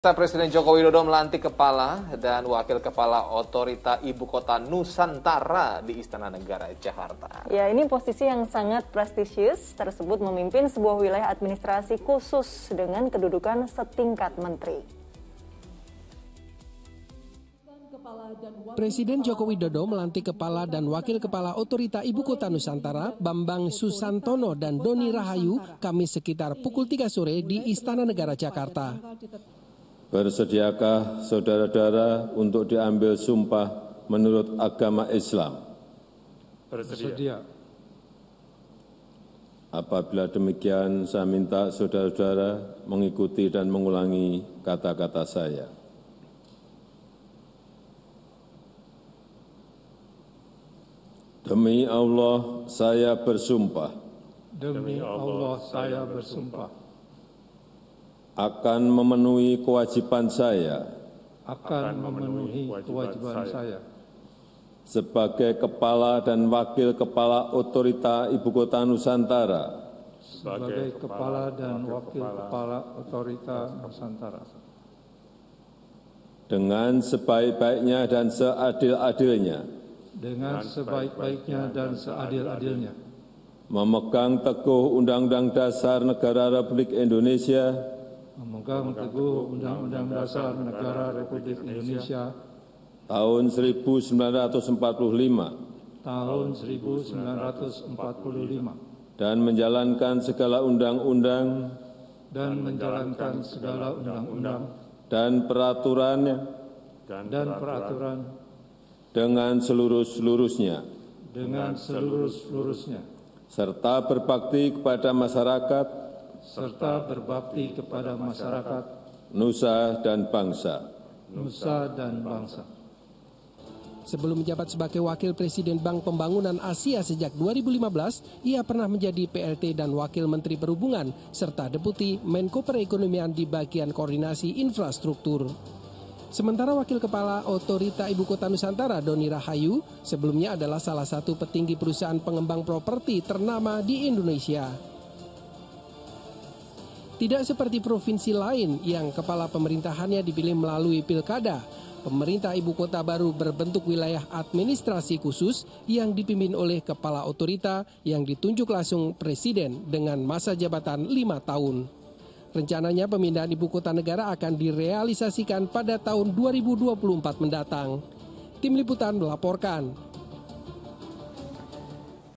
Presiden Joko Widodo melantik kepala dan wakil kepala otorita ibu kota Nusantara di Istana Negara Jakarta. Ya, ini posisi yang sangat prestisius tersebut memimpin sebuah wilayah administrasi khusus dengan kedudukan setingkat menteri. Presiden Joko Widodo melantik Kepala dan Wakil Kepala Otorita Ibu Kota Nusantara Bambang Susantono dan Doni Rahayu Kamis sekitar pukul 3 sore di Istana Negara Jakarta. Bersediakah saudara-saudara untuk diambil sumpah menurut agama Islam? Bersedia. Apabila demikian, saya minta saudara-saudara mengikuti dan mengulangi kata-kata saya. Demi Allah, saya bersumpah. Demi Allah, saya bersumpah akan memenuhi kewajiban saya akan memenuhi kewajiban saya sebagai kepala dan wakil kepala otorita ibu kota Nusantara sebagai kepala dan wakil kepala otorita Nusantara dengan sebaik-baiknya dan seadil-adilnya dengan sebaik-baiknya dan seadil-adilnya memegang teguh Undang-Undang Dasar Negara Republik Indonesia memegang teguh Undang-Undang Dasar Negara Republik Indonesia tahun 1945 tahun 1945 dan menjalankan segala undang-undang dan menjalankan segala undang-undang dan peraturannya dan peraturan dengan seluruh lurusnya dengan seluruh lurusnya serta berbakti kepada masyarakat serta berbakti kepada masyarakat, nusa dan bangsa. Nusa dan bangsa. Sebelum menjabat sebagai Wakil Presiden Bank Pembangunan Asia sejak 2015, ia pernah menjadi PLT dan Wakil Menteri Perhubungan, serta Deputi Menko Perekonomian di bagian koordinasi infrastruktur. Sementara Wakil Kepala Otorita Ibu Kota Nusantara Doni Rahayu sebelumnya adalah salah satu petinggi perusahaan pengembang properti ternama di Indonesia. Tidak seperti provinsi lain yang kepala pemerintahannya dipilih melalui pilkada, pemerintah ibu kota baru berbentuk wilayah administrasi khusus yang dipimpin oleh kepala otorita yang ditunjuk langsung presiden dengan masa jabatan lima tahun. Rencananya pemindahan ibu kota negara akan direalisasikan pada tahun 2024 mendatang. Tim Liputan melaporkan.